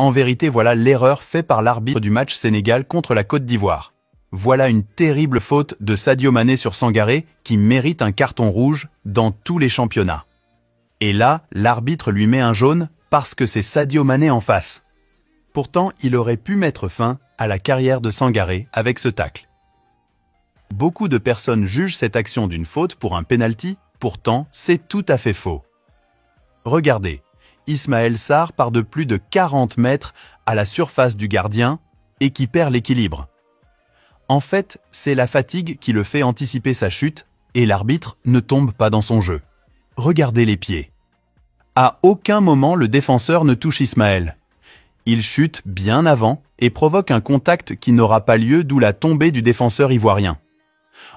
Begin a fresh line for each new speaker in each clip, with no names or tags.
En vérité, voilà l'erreur faite par l'arbitre du match Sénégal contre la Côte d'Ivoire. Voilà une terrible faute de Sadio Mané sur Sangaré qui mérite un carton rouge dans tous les championnats. Et là, l'arbitre lui met un jaune parce que c'est Sadio Mané en face. Pourtant, il aurait pu mettre fin à la carrière de Sangaré avec ce tacle. Beaucoup de personnes jugent cette action d'une faute pour un penalty, pourtant c'est tout à fait faux. Regardez, Ismaël Sarr part de plus de 40 mètres à la surface du gardien et qui perd l'équilibre. En fait, c'est la fatigue qui le fait anticiper sa chute et l'arbitre ne tombe pas dans son jeu. Regardez les pieds. À aucun moment le défenseur ne touche Ismaël. Il chute bien avant et provoque un contact qui n'aura pas lieu d'où la tombée du défenseur ivoirien.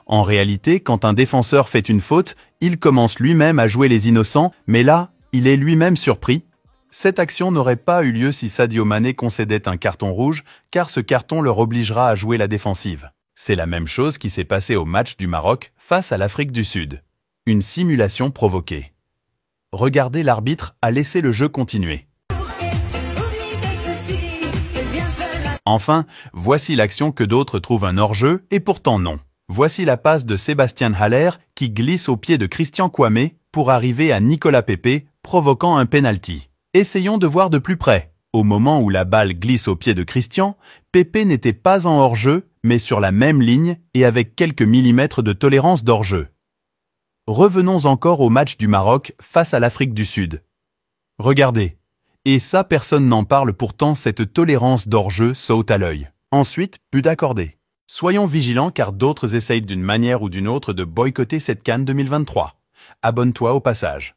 En réalité, quand un défenseur fait une faute, il commence lui-même à jouer les innocents, mais là, il est lui-même surpris. Cette action n'aurait pas eu lieu si Sadio Mané concédait un carton rouge, car ce carton leur obligera à jouer la défensive. C'est la même chose qui s'est passée au match du Maroc face à l'Afrique du Sud. Une simulation provoquée. Regardez l'arbitre à laisser le jeu continuer. Enfin, voici l'action que d'autres trouvent un hors-jeu, et pourtant non. Voici la passe de Sébastien Haller qui glisse au pied de Christian Kouamé pour arriver à Nicolas Pépé provoquant un penalty. Essayons de voir de plus près. Au moment où la balle glisse au pied de Christian, Pépé n'était pas en hors-jeu, mais sur la même ligne et avec quelques millimètres de tolérance d'hors-jeu. Revenons encore au match du Maroc face à l'Afrique du Sud. Regardez. Et ça, personne n'en parle pourtant, cette tolérance d'hors-jeu saute à l'œil. Ensuite, plus d'accordé Soyons vigilants car d'autres essayent d'une manière ou d'une autre de boycotter cette canne 2023. Abonne-toi au passage.